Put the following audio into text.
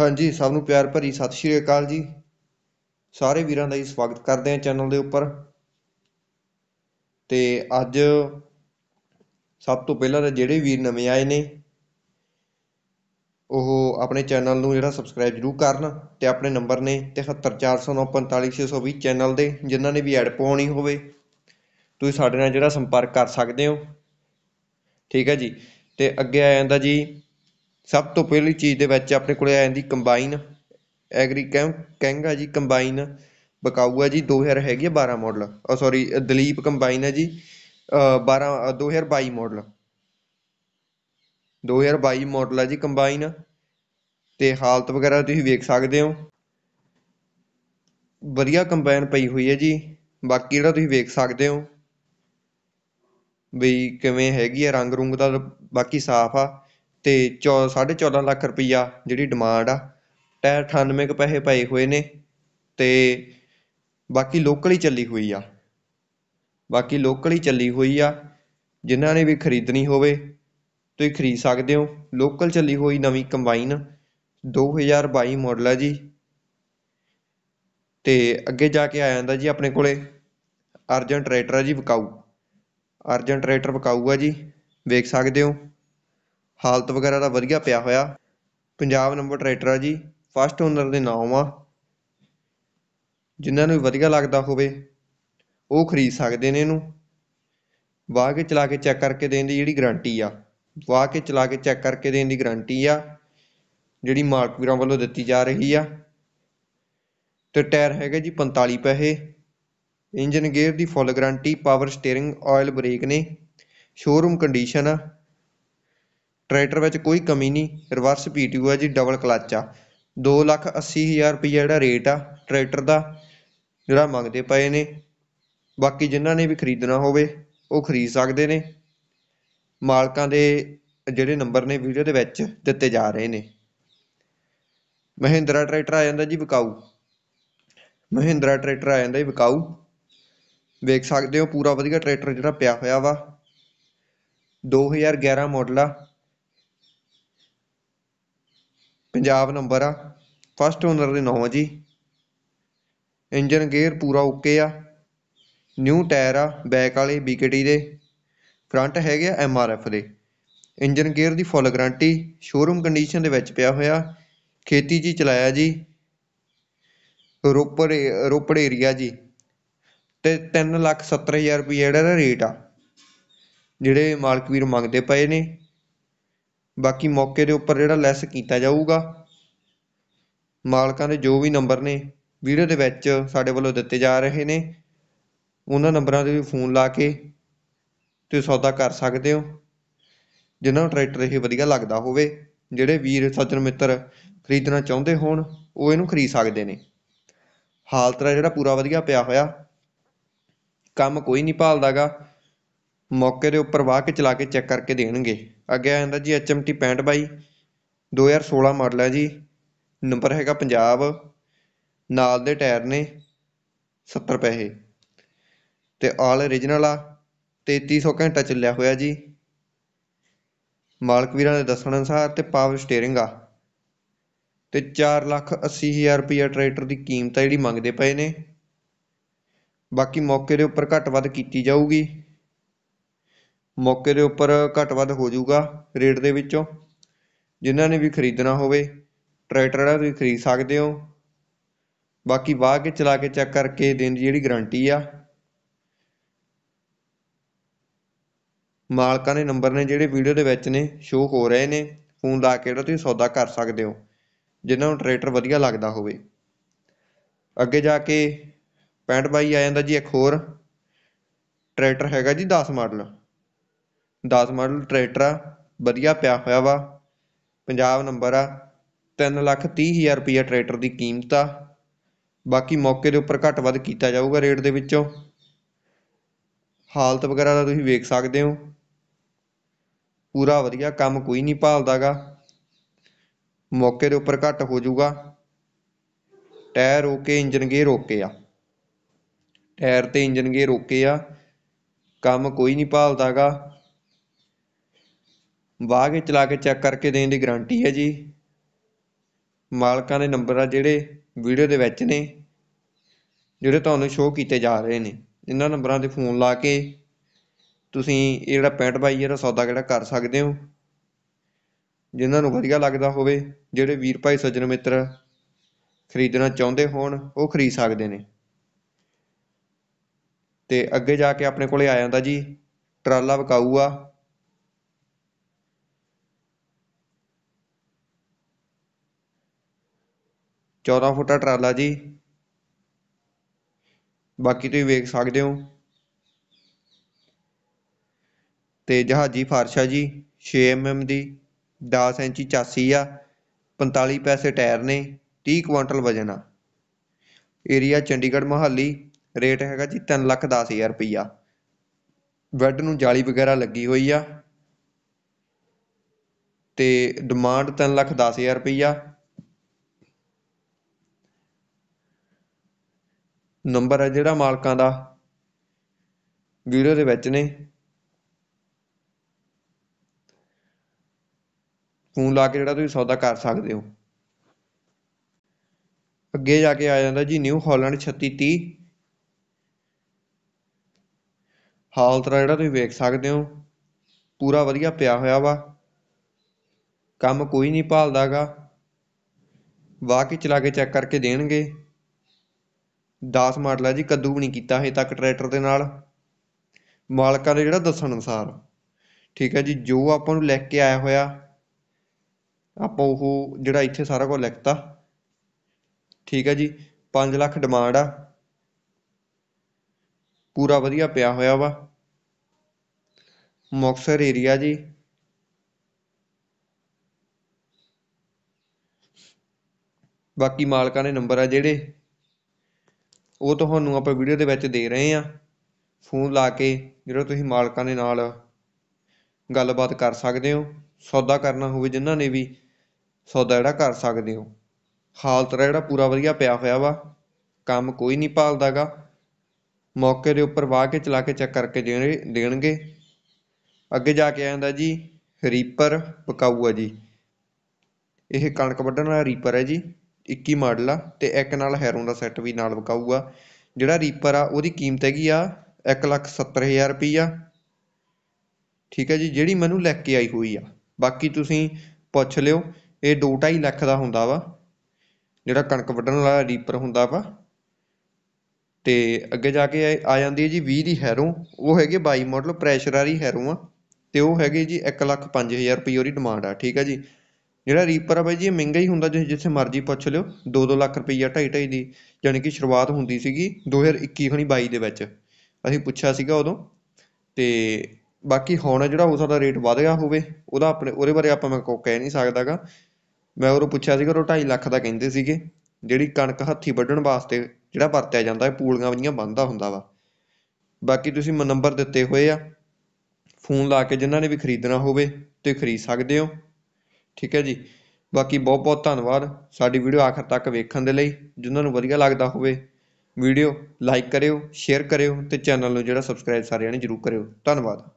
ਹਾਂਜੀ ਸਭ ਨੂੰ ਪਿਆਰ ਭਰੀ ਸਤਿ ਸ਼੍ਰੀ ਅਕਾਲ ਜੀ ਸਾਰੇ ਵੀਰਾਂ ਦਾ ਹੀ ਸਵਾਗਤ ਕਰਦੇ ਹਾਂ ਚੈਨਲ ਦੇ ਉੱਪਰ ਤੇ ਅੱਜ ਸਭ ਤੋਂ ਪਹਿਲਾਂ ਤਾਂ ਜਿਹੜੇ ਵੀਰ ਨਵੇਂ ਆਏ ਨੇ ਉਹ ਆਪਣੇ ਚੈਨਲ ਨੂੰ ਜਿਹੜਾ ਸਬਸਕ੍ਰਾਈਬ ਜ਼ਰੂਰ ਕਰਨ ਤੇ ਆਪਣੇ ਨੰਬਰ ਨੇ 7340945620 ਚੈਨਲ ਦੇ ਜਿਨ੍ਹਾਂ ਨੇ ਵੀ ਐਡ ਪਾਉਣੀ ਹੋਵੇ ਤੁਸੀਂ ਸਾਡੇ ਨਾਲ ਜਿਹੜਾ ਸੰਪਰਕ ਕਰ ਸਕਦੇ ਹੋ ਠੀਕ ਹੈ ਜੀ ਤੇ ਅੱਗੇ ਆ ਜਾਂਦਾ ਜੀ ਸਭ ਤੋਂ ਪਹਿਲੀ ਚੀਜ਼ ਦੇ ਵਿੱਚ ਆਪਣੇ ਕੋਲ ਆ ਜਾਂਦੀ ਕੰਬਾਈਨ ਐਗਰੀ ਕੈਂ ਕਿੰਗ ਆ ਜੀ ਕੰਬਾਈਨ ਬਕਾਊਆ ਆ ਜੀ ਦੋ ਹਜ਼ਾਰ ਹੈਗੀ ਆ ਮਾਡਲ ਉਹ ਸੌਰੀ ਦਲੀਪ ਕੰਬਾਈਨ ਹੈ ਜੀ 12 ਦੋ ਹਜ਼ਾਰ ਬਾਈ ਮਾਡਲ ਦੋ ਹਜ਼ਾਰ ਬਾਈ ਮਾਡਲ ਆ ਜੀ ਕੰਬਾਈਨ ਤੇ ਹਾਲਤ ਵਗੈਰਾ ਤੁਸੀਂ ਵੇਖ ਸਕਦੇ ਹੋ ਵਧੀਆ ਕੰਬਾਈਨ ਪਈ ਹੋਈ ਹੈ ਜੀ ਬਾਕੀ ਜਿਹੜਾ ਤੁਸੀਂ ਵੇਖ ਸਕਦੇ ਹੋ ਵੀ ਕਿਵੇਂ ਹੈਗੀ ਆ ਰੰਗ ਰੁੰਗ ਦਾ ਬਾਕੀ ਸਾਫ਼ ਆ ਅਤੇ ਚੌ ਸਾਢੇ ਚੌਦਾਂ ਲੱਖ ਰੁਪਈਆ ਜਿਹੜੀ ਡਿਮਾਂਡ ਆ ਟਾਇਰ ਅਠਾਨਵੇਂ ਕੁ ਪੈਸੇ ਪਏ ਹੋਏ ਨੇ ਅਤੇ ਬਾਕੀ ਲੋਕਲ ਹੀ ਚੱਲੀ ਹੋਈ ਆ ਬਾਕੀ ਲੋਕਲ ਹੀ ਚੱਲੀ ਹੋਈ ਆ ਜਿਨ੍ਹਾਂ ਨੇ ਵੀ ਖਰੀਦਣੀ ਹੋਵੇ ਤੁਸੀਂ ਖਰੀਦ ਸਕਦੇ ਹੋ ਲੋਕਲ ਚੱਲੀ ਹੋਈ ਨਵੀਂ ਕੰਬਾਈਨ 2022 ਮਾਡਲ ਹੈ ਜੀ ਤੇ ਅੱਗੇ ਜਾ ਕੇ ਆ ਜਾਂਦਾ ਜੀ ਆਪਣੇ ਕੋਲੇ ਅਰਜਨ ਟਰੈਕਟਰ ਹੈ ਜੀ ਵਿਕਾਊ ਅਰਜਨ ਟਰੈਕਟਰ ਵਿਕਾਊ ਹੈ ਜੀ ਵੇਖ ਸਕਦੇ ਹੋ ਹਾਲਤ ਵਗੈਰਾ ਦਾ ਵਧੀਆ ਪਿਆ ਹੋਇਆ ਪੰਜਾਬ ਨੰਬਰ ਟਰੈਕਟਰ ਆ ਜੀ ਫਸਟ ਓਨਰ ਦੇ ਨਾਮ ਆ ਜਿਨ੍ਹਾਂ ਨੂੰ ਵਧੀਆ ਲੱਗਦਾ ਹੋਵੇ ਉਹ ਖਰੀਦ ਸਕਦੇ ਨੇ ਇਹਨੂੰ ਵਾਹ ਕੇ ਚਲਾ ਕੇ ਚੈੱਕ ਕਰਕੇ ਦੇਣ ਦੀ ਜਿਹੜੀ ਗਾਰੰਟੀ ਆ ਵਾਹ ਕੇ ਚਲਾ ਕੇ ਚੈੱਕ ਕਰਕੇ ਦੇਣ ਦੀ ਗਾਰੰਟੀ ਆ ਜਿਹੜੀ ਮਾਰਕ ਵੀਰਾਂ ਵੱਲੋਂ ਦਿੱਤੀ ਜਾ ਰਹੀ ਆ ਤੇ ਟਾਇਰ ਹੈਗਾ ਜੀ 45 ਪੈਸੇ ਇੰਜਨ ਗੇਅਰ ਦੀ full guarantee power steering oil brake ਨੇ ਸ਼ੋਰੂਮ ਕੰਡੀਸ਼ਨ ਆ ਟਰੈਕਟਰ ਵਿੱਚ ਕੋਈ ਕਮੀ ਨਹੀਂ reverse P T U G double clutch ਆ ਦੋ ਲੱਖ ਅੱਸੀ ਹਜ਼ਾਰ ਰੁਪਈਆ ਜਿਹੜਾ ਰੇਟ ਆ ਟਰੈਕਟਰ ਦਾ ਜਿਹੜਾ ਮੰਗਦੇ ਪਏ ਨੇ ਬਾਕੀ ਜਿਨ੍ਹਾਂ ਨੇ ਵੀ ਖਰੀਦਣਾ ਹੋਵੇ ਉਹ ਖਰੀਦ ਸਕਦੇ ਨੇ ਮਾਲਕਾਂ ਦੇ ਜਿਹੜੇ ਨੰਬਰ ਨੇ ਵੀਡੀਓ ਦੇ ਵਿੱਚ ਦਿੱਤੇ ਜਾ ਰਹੇ ਨੇ ਮਹਿੰਦਰਾ ਟਰੈਕਟਰ ਆ ਜਾਂਦਾ ਜੀ ਵਿਕਾਊ ਮਹਿੰਦਰਾ ਟਰੈਕਟਰ ਆ ਜਾਂਦਾ ਜੀ ਵਿਕਾਊ ਵੇਖ ਸਕਦੇ ਹੋ ਪੂਰਾ ਵਧੀਆ ਟਰੈਕਟਰ ਜਿਹੜਾ ਪਿਆ ਹੋਇਆ ਵਾ 2011 ਮਾਡਲ ਆ ਪੰਜਾਬ ਨੰਬਰ ਆ ਫਸਟ ਓਨਰ ਦੇ ਨੌ ਜੀ ਇੰਜਨ ਗੇਅਰ ਪੂਰਾ ਓਕੇ ਆ ਨਿਊ ਟਾਇਰ ਆ ਬੈਕ ਵਾਲੇ ਬੀਕੇਟੀ ਦੇ ਫਰੰਟ ਹੈਗੇ ਆ ਐਮ ਆਰ ਐਫ ਦੇ ਇੰਜਨ ਗੇਅਰ ਦੀ ਫੁੱਲ ਗਾਰੰਟੀ ਸ਼ੋਰੂਮ ਕੰਡੀਸ਼ਨ ਦੇ ਵਿੱਚ ਪਿਆ ਹੋਇਆ ਖੇਤੀ ਜੀ ਚਲਾਇਆ ਜੀ ਰੋਪੜ ਰੋਪੜ ਏਰੀਆ ਜੀ ਤੇ 3 ਲੱਖ ਹਜ਼ਾਰ ਰੁਪਏ ਜਿਹੜਾ ਦਾ ਰੇਟ ਆ ਜਿਹੜੇ ਮਾਲਕ ਵੀਰ ਮੰਗਦੇ ਪਏ ਨੇ ਬਾਕੀ ਮੌਕੇ ਦੇ ਉੱਪਰ ਜਿਹੜਾ ਲੈਸ ਕੀਤਾ ਜਾਊਗਾ ਮਾਲਕਾਂ ਦੇ ਜੋ ਵੀ ਨੰਬਰ ਨੇ ਵੀਡੀਓ ਦੇ ਵਿੱਚ ਸਾਡੇ ਵੱਲੋਂ ਦਿੱਤੇ ਜਾ ਰਹੇ ਨੇ ਉਹਨਾਂ ਨੰਬਰਾਂ ਤੇ ਵੀ ਫੋਨ ਲਾ ਕੇ ਤੁਸੀਂ ਸੌਦਾ ਕਰ ਸਕਦੇ ਹੋ ਜਿਨ੍ਹਾਂ ਨੂੰ ਟਰੈਕਟਰ ਇਹ ਵਧੀਆ ਲੱਗਦਾ ਹੋਵੇ ਜਿਹੜੇ ਵੀਰ ਸੱਜਣ ਮਿੱਤਰ ਖਰੀਦਣਾ ਚਾਹੁੰਦੇ ਹੋਣ ਉਹ ਇਹਨੂੰ ਖਰੀਦ ਸਕਦੇ ਨੇ ਹਾਲਤ ਦਾ ਜਿਹੜਾ ਪੂਰਾ ਵਧੀਆ ਪਿਆ ਹੋਇਆ ਕੰਮ ਕੋਈ ਨਹੀਂ ਭਾਲਦਾਗਾ ਮੌਕੇ ਦੇ ਉੱਪਰ ਵਾਹ ਕੇ ਚਲਾ ਕੇ ਚੈੱਕ ਕਰਕੇ ਦੇਣਗੇ ਅੱਗੇ ਆ ਜਾਂਦਾ ਜੀ ਐਚ ਐਮ ਟੀ ਪੈਂਹਠ ਬਾਈ ਦੋ ਹਜ਼ਾਰ ਮਾਡਲ ਹੈ ਜੀ ਨੰਬਰ ਹੈਗਾ ਪੰਜਾਬ ਨਾਲ ਦੇ ਟਾਇਰ ਨੇ ਸੱਤਰ ਪੈਸੇ ਅਤੇ ਆਲ ਓਰੀਜਨਲ ਆ ਤੇਤੀ ਸੌ ਘੰਟਾ ਚੱਲਿਆ ਹੋਇਆ ਜੀ ਮਾਲਕ ਵੀਰਾਂ ਦੇ ਦੱਸਣ ਅਨੁਸਾਰ ਤੇ ਪਾਵਰ ਸਟੀਅਰਿੰਗ ਆ ਤੇ 480000 ਲੱਖ ਹਜ਼ਾਰ ਰੁਪਈਆ ਟਰੈਕਟਰ ਦੀ ਕੀਮਤ ਆ ਜਿਹੜੀ ਮੰਗਦੇ ਪਏ ਨੇ ਬਾਕੀ ਮੌਕੇ ਦੇ ਉੱਪਰ ਘੱਟ ਵੱਧ ਕੀਤੀ ਜਾਊਗੀ ਮੌਕੇ ਦੇ ਉੱਪਰ ਘੱਟ ਵੱਧ ਹੋ ਜਾਊਗਾ ਰੇਟ ਦੇ ਵਿੱਚੋਂ ਜਿਨ੍ਹਾਂ ਨੇ ਵੀ ਖਰੀਦਣਾ ਹੋਵੇ ਟਰੈਕਟਰ ਆ ਤੁਸੀਂ ਖਰੀਦ ਸਕਦੇ ਹੋ ਬਾਕੀ ਵਾਹ ਕੇ ਚਲਾ ਕੇ ਚੈੱਕ ਕਰਕੇ ਦੇਣ ਦੀ ਜਿਹੜੀ ਗਾਰੰਟੀ ਆ ਮਾਲਕਾਂ ਦੇ ਨੰਬਰ ਨੇ ਜਿਹੜੇ ਵੀਡੀਓ ਦੇ ਵਿੱਚ ਨੇ ਸ਼ੋਅ ਹੋ ਰਹੇ ਨੇ ਫੋਨ ਲਾ ਕੇ ਜਿਹੜਾ ਤੁਸੀਂ ਸੌਦਾ ਕਰ ਸਕਦੇ ਹੋ ਜਿਨ੍ਹਾਂ ਨੂੰ ਟਰੈਕਟਰ ਵਧੀਆ ਲੱਗਦਾ ਹੋਵੇ ਅੱਗੇ ਜਾ ਕੇ 65 ਬਾਈ ਆ ਜਾਂਦਾ ਜੀ ਇੱਕ ਹੋਰ ਟਰੈਕਟਰ ਹੈਗਾ ਜੀ 10 ਮਾਡਲ ਦਸ ਮਾਡਲ ਟਰੈਕਟਰ ਆ ਵਧੀਆ ਪਿਆ ਹੋਇਆ ਵਾ ਪੰਜਾਬ ਨੰਬਰ ਆ ਤਿੰਨ ਲੱਖ ਤੀਹ ਹਜ਼ਾਰ ਰੁਪਈਆ ਟਰੈਕਟਰ ਦੀ ਕੀਮਤ ਆ ਬਾਕੀ ਮੌਕੇ ਦੇ ਉੱਪਰ ਘੱਟ ਵੱਧ ਕੀਤਾ ਜਾਊਗਾ ਰੇਟ ਦੇ ਵਿੱਚੋਂ ਹਾਲਤ ਵਗੈਰਾ ਦਾ ਤੁਸੀਂ ਵੇਖ ਸਕਦੇ ਹੋ ਪੂਰਾ ਵਧੀਆ ਕੰਮ ਕੋਈ ਨਹੀਂ ਭਾਲਦਾਗਾ ਮੌਕੇ ਦੇ ਉੱਪਰ ਘੱਟ ਹੋ ਜਾਊਗਾ tyre okay engine gear okay ਆ ਟਾਇਰ ਤੇ ਇੰਜਨ ਗੇਅਰ ਓਕੇ ਆ ਕੰਮ ਕੋਈ ਨਹੀਂ ਭਾਲਦਾਗਾ ਵਾਹ ਕੇ ਚਲਾ ਕੇ ਚੈੱਕ ਕਰਕੇ ਦੇਣ ਦੀ ਗਾਰੰਟੀ ਹੈ ਜੀ ਮਾਲਕਾਂ ਦੇ ਨੰਬਰ ਆ ਜਿਹੜੇ ਵੀਡੀਓ ਦੇ ਵਿੱਚ ਨੇ ਜਿਹੜੇ ਤੁਹਾਨੂੰ ਸ਼ੋਅ ਕੀਤੇ ਜਾ ਰਹੇ ਨੇ ਇਹਨਾਂ ਨੰਬਰਾਂ ਤੇ ਫੋਨ ਲਾ ਕੇ ਤੁਸੀਂ ਇਹ ਜਿਹੜਾ 65 ਬਾਈ ਜਿਹੜਾ ਸੌਦਾ ਜਿਹੜਾ ਕਰ ਸਕਦੇ ਹੋ ਜਿਨ੍ਹਾਂ ਨੂੰ ਵਧੀਆ ਲੱਗਦਾ ਹੋਵੇ ਜਿਹੜੇ ਵੀਰ ਭਾਈ ਸੱਜਣ ਮਿੱਤਰ ਖਰੀਦਣਾ ਚਾਹੁੰਦੇ ਹੋਣ ਉਹ ਖਰੀਦ ਸਕਦੇ ਨੇ ਤੇ ਅੱਗੇ ਜਾ ਕੇ ਆਪਣੇ ਕੋਲੇ ਆ ਜਾਂਦਾ ਜੀ ਟਰਾਲਾ ਵਿਕਾਊ ਆ ਚੌਦਾਂ ਫੁੱਟਾ ਟਰਾਲਾ ਜੀ ਬਾਕੀ ਤੁਸੀਂ ਵੇਖ ਸਕਦੇ ਹੋ ਤੇ ਜਹਾਜੀ ਫਾਰਸ਼ਾ ਜੀ 6 mm ਦੀ 10 ਇੰਚੀ ਚਾਸੀ ਆ 45 ਪੈਸੇ ਟਾਇਰ ਨੇ 30 ਕੁਇੰਟਲ ਵਜਨ ਆ ਏਰੀਆ ਚੰਡੀਗੜ੍ਹ ਮੋਹਾਲੀ ਰੇਟ ਹੈਗਾ ਜੀ 3 ਲੱਖ ਹਜ਼ਾਰ ਰੁਪਈਆ ਬੈੱਡ ਨੂੰ ਜਾਲੀ ਵਗੈਰਾ ਲੱਗੀ ਹੋਈ ਆ ਤੇ ਡਿਮਾਂਡ 3 ਲੱਖ ਹਜ਼ਾਰ ਰੁਪਈਆ ਨੰਬਰ ਹੈ ਜਿਹੜਾ ਮਾਲਕਾਂ ਦਾ ਵੀਡੀਓ ਦੇ ਵਿੱਚ ਨੇ ਫੋਨ ਲਾ ਕੇ ਜਿਹੜਾ ਤੁਸੀਂ ਸੌਦਾ ਕਰ ਸਕਦੇ ਹੋ ਅੱਗੇ ਜਾ ਕੇ ਆ ਜਾਂਦਾ ਜੀ ਨਿਊ ਹਾਲੈਂਡ 3630 ਹਾਲਤ ਦਾ ਜਿਹੜਾ ਤੁਸੀਂ ਵੇਖ ਸਕਦੇ ਹੋ ਪੂਰਾ ਵਧੀਆ ਪਿਆ ਹੋਇਆ ਵਾ ਕੰਮ ਕੋਈ ਨਹੀਂ ਭਾਲਦਾਗਾ ਵਾਕੀ ਚਲਾ ਕੇ ਚੈੱਕ ਕਰਕੇ ਦੇਣਗੇ ਦਾਸ ਮਾਡਲ ਹੈ ਜੀ ਕੱਦੂ ਵੀ ਨਹੀਂ ਕੀਤਾ ਹਜੇ ਤੱਕ ਟਰੈਕਟਰ ਦੇ ਨਾਲ ਮਾਲਕਾਂ ਦੇ ਜਿਹੜਾ ਦੱਸਣ ਅਨੁਸਾਰ ਠੀਕ ਹੈ ਜੀ ਜੋ ਆਪਾਂ ਨੂੰ ਲਿਖ ਕੇ ਆਇਆ ਹੋਇਆ ਆਪਾਂ ਉਹ ਜਿਹੜਾ ਇੱਥੇ ਸਾਰਾ ਕੁਝ ਲਿਖਤਾ ਠੀਕ ਹੈ ਜੀ 5 ਲੱਖ ਡਿਮਾਂਡ ਆ ਪੂਰਾ ਵਧੀਆ ਪਿਆ ਹੋਇਆ ਵਾ ਮੁਕਸਰ ਏਰੀਆ ਜੀ ਬਾਕੀ ਮਾਲਕਾਂ ਦੇ ਨੰਬਰ ਆ ਜਿਹੜੇ ਉਹ ਤੁਹਾਨੂੰ ਆਪਾਂ ਵੀਡੀਓ ਦੇ ਵਿੱਚ ਦੇ ਰਹੇ ਹਾਂ ਫੋਨ ਲਾ ਕੇ ਜਿਹੜਾ ਤੁਸੀਂ ਮਾਲਕਾਂ ਦੇ ਨਾਲ ਗੱਲਬਾਤ ਕਰ ਸਕਦੇ ਹੋ ਸੌਦਾ ਕਰਨਾ ਹੋਵੇ ਜਿਨ੍ਹਾਂ ਨੇ ਵੀ ਸੌਦਾ ਜਿਹੜਾ ਕਰ ਸਕਦੇ ਹੋ ਹਾਲਤ ਰ ਜਿਹੜਾ ਪੂਰਾ ਵਧੀਆ ਪਿਆ ਹੋਇਆ ਵਾ ਕੰਮ ਕੋਈ ਨਹੀਂ ਭਾਲਦਾਗਾ ਮੌਕੇ ਦੇ ਉੱਪਰ ਵਾਹ ਕੇ ਚਲਾ ਕੇ ਚੈੱਕ ਕਰਕੇ ਦੇਣਗੇ ਅੱਗੇ ਜਾ ਕੇ ਆਂਦਾ ਜੀ ਰੀਪਰ ਪਕਾਊ ਜੀ ਇਹ ਕਣਕ ਵੱਢਣ ਵਾਲਾ ਰੀਪਰ ਹੈ ਜੀ ਇੱਕੀ ਮਾਡਲ ਆ ਅਤੇ ਇੱਕ ਨਾਲ ਹੈਰੋਂ ਦਾ ਸੈੱਟ ਵੀ ਨਾਲ ਵਿਕਾਊਗਾ ਜਿਹੜਾ ਰੀਪਰ ਆ ਉਹਦੀ ਕੀਮਤ ਹੈਗੀ ਆ ਇੱਕ ਲੱਖ ਸੱਤਰ ਹਜ਼ਾਰ ਰੁਪਈਆ ਠੀਕ ਹੈ ਜੀ ਜਿਹੜੀ ਮੈਨੂੰ ਲੈ ਕੇ ਆਈ ਹੋਈ ਆ ਬਾਕੀ ਤੁਸੀਂ ਪੁੱਛ ਲਿਓ ਇਹ 2.5 ਲੱਖ ਦਾ ਹੁੰਦਾ ਵਾ ਜਿਹੜਾ ਕਣਕ ਵੱਢਣ ਵਾਲਾ ਰੀਪਰ ਹੁੰਦਾ ਵਾ ਤੇ ਅੱਗੇ ਜਾ ਕੇ ਆ ਜਾਂਦੀ ਹੈ ਜੀ 20 ਦੀ ਹੈਰੋ ਉਹ ਹੈਗੇ 22 ਮਾਡਲ ਪ੍ਰੈਸ਼ਰ ਵਾਲੀ ਹੈਰੋ ਆ ਤੇ ਉਹ ਹੈਗੇ ਜੀ 1 ਲੱਖ 5000 ਰੁਪਏ ਉਹਦੀ ਡਿਮਾਂਡ ਆ ਠੀਕ ਹੈ ਜੀ ਜਿਹੜਾ ਰੀਪਰ ਆ ਬਾਈ ਜੀ ਇਹ ਮਹਿੰਗਾ ਹੀ ਹੁੰਦਾ ਤੁਸੀਂ ਜਿੱਥੇ ਮਰਜ਼ੀ ਪੁੱਛ ਲਿਓ 2-2 ਲੱਖ ਰੁਪਈਆ 2.5 ਦੀ ਯਾਨੀ ਕਿ ਸ਼ੁਰੂਆਤ ਹੁੰਦੀ ਸੀਗੀ 2021 ਹੋਣੀ 22 ਦੇ ਵਿੱਚ ਅਸੀਂ ਪੁੱਛਿਆ ਸੀਗਾ ਉਦੋਂ ਤੇ ਬਾਕੀ ਹੁਣ ਜਿਹੜਾ ਹੋ ਸਕਦਾ ਰੇਟ ਵਧ ਗਿਆ ਹੋਵੇ ਉਹਦਾ ਆਪਣੇ ਉਹਦੇ ਬਾਰੇ ਆਪਾਂ ਮੈਂ ਕੋ ਕਹਿ ਨਹੀਂ ਸਕਦਾਗਾ ਮੈਂ ਉਹਨੂੰ ਪੁੱਛਿਆ ਸੀਗਾ ਉਹ 2.5 ਲੱਖ ਦਾ ਕਹਿੰਦੇ ਸੀਗੇ ਜਿਹੜੀ ਕਣਕ ਹੱਥੀ ਵੱਢਣ ਵਾਸਤੇ ਜਿਹੜਾ ਵਰਤਿਆ ਜਾਂਦਾ ਹੈ ਪੂਲੀਆਂ ਵਈਆਂ ਬੰਨਦਾ ਹੁੰਦਾ ਵਾ ਬਾਕੀ ਤੁਸੀਂ ਨੰਬਰ ਦਿੱਤੇ ਹੋਏ ਆ ਫੋਨ ਲਾ ਕੇ ਜਿਨ੍ਹਾਂ ਨੇ ਵੀ ਖਰੀਦਣਾ ਹੋਵੇ ਤੇ ਖਰੀਦ ਸਕਦੇ ਹੋ ਠੀਕ ਹੈ ਜੀ ਬਾਕੀ ਬਹੁਤ ਬਹੁਤ ਧੰਨਵਾਦ ਸਾਡੀ ਵੀਡੀਓ ਆਖਰ ਤੱਕ ਵੇਖਣ ਦੇ ਲਈ ਜਿਨ੍ਹਾਂ ਨੂੰ ਵਧੀਆ ਲੱਗਦਾ ਹੋਵੇ ਵੀਡੀਓ ਲਾਈਕ ਕਰਿਓ ਸ਼ੇਅਰ ਕਰਿਓ ਤੇ ਚੈਨਲ ਨੂੰ ਜਿਹੜਾ ਸਬਸਕ੍ਰਾਈਬ ਸਾਰੇ ਜਣੇ ਜਰੂਰ ਕਰਿਓ ਧੰਨਵਾਦ